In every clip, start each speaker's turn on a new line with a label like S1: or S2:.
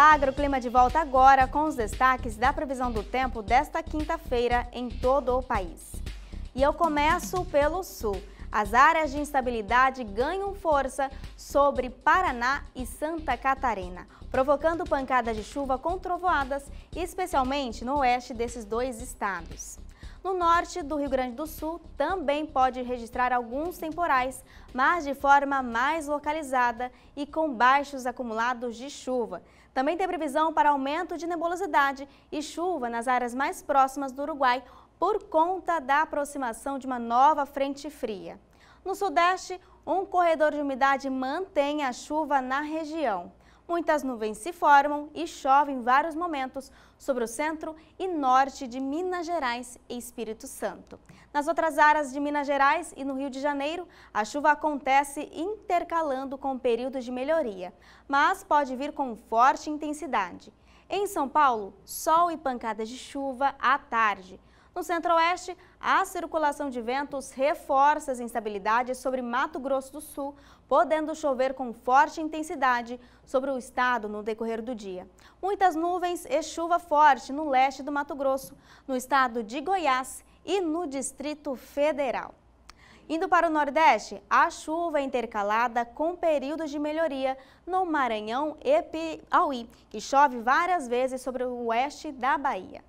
S1: Milagre, clima de volta agora com os destaques da previsão do tempo desta quinta-feira em todo o país. E eu começo pelo sul. As áreas de instabilidade ganham força sobre Paraná e Santa Catarina, provocando pancadas de chuva com trovoadas, especialmente no oeste desses dois estados. No norte do Rio Grande do Sul também pode registrar alguns temporais, mas de forma mais localizada e com baixos acumulados de chuva. Também tem previsão para aumento de nebulosidade e chuva nas áreas mais próximas do Uruguai por conta da aproximação de uma nova frente fria. No sudeste, um corredor de umidade mantém a chuva na região. Muitas nuvens se formam e chove em vários momentos sobre o centro e norte de Minas Gerais e Espírito Santo. Nas outras áreas de Minas Gerais e no Rio de Janeiro, a chuva acontece intercalando com períodos de melhoria, mas pode vir com forte intensidade. Em São Paulo, sol e pancadas de chuva à tarde. No centro-oeste, a circulação de ventos reforça as instabilidades sobre Mato Grosso do Sul, podendo chover com forte intensidade sobre o estado no decorrer do dia. Muitas nuvens e chuva forte no leste do Mato Grosso, no estado de Goiás e no Distrito Federal. Indo para o Nordeste, a chuva é intercalada com períodos de melhoria no Maranhão e Piauí, que chove várias vezes sobre o oeste da Bahia.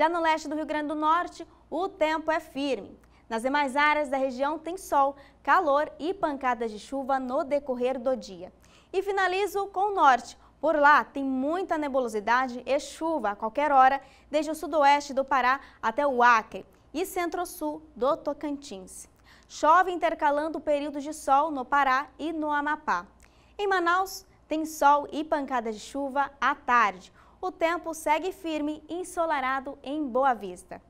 S1: Já no leste do Rio Grande do Norte, o tempo é firme. Nas demais áreas da região tem sol, calor e pancadas de chuva no decorrer do dia. E finalizo com o norte. Por lá tem muita nebulosidade e chuva a qualquer hora, desde o sudoeste do Pará até o Acre e centro-sul do Tocantins. Chove intercalando períodos de sol no Pará e no Amapá. Em Manaus, tem sol e pancadas de chuva à tarde o tempo segue firme ensolarado em Boa Vista.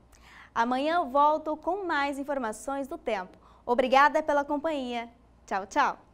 S1: Amanhã eu volto com mais informações do tempo. Obrigada pela companhia. Tchau, tchau!